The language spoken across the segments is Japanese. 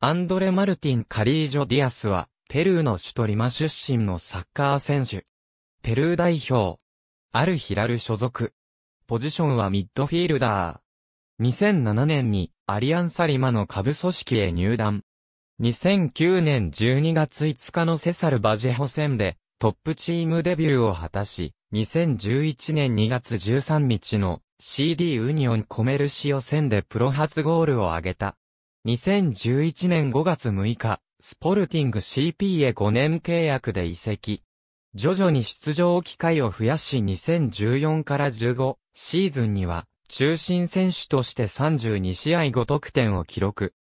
アンドレ・マルティン・カリージョ・ディアスは、ペルーの首都リマ出身のサッカー選手。ペルー代表。アルヒラル所属。ポジションはミッドフィールダー。2007年にアリアンサリマの下部組織へ入団。2009年12月5日のセサル・バジェホ戦でトップチームデビューを果たし、2011年2月13日の CD ウニオンコメルシオ戦でプロ初ゴールを挙げた。2011年5月6日、スポルティング CP へ5年契約で移籍。徐々に出場機会を増やし2014から15シーズンには中心選手として32試合5得点を記録。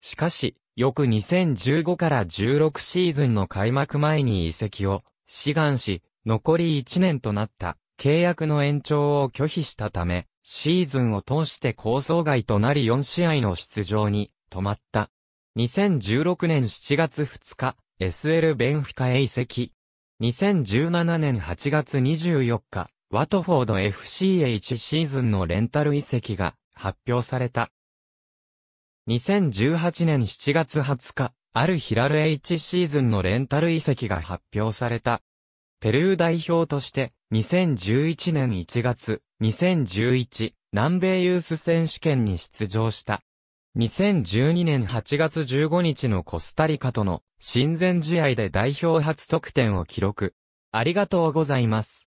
しかし、翌2015から16シーズンの開幕前に移籍を志願し、残り1年となった契約の延長を拒否したため、シーズンを通して構想外となり4試合の出場に止まった。2016年7月2日、SL ベンフィカへ移籍。2017年8月24日、ワトフォード FC へ1シーズンのレンタル移籍が発表された。2018年7月20日、あるヒラル H シーズンのレンタル移籍が発表された。ペルー代表として2011年1月、2011南米ユース選手権に出場した。2012年8月15日のコスタリカとの親善試合で代表初得点を記録。ありがとうございます。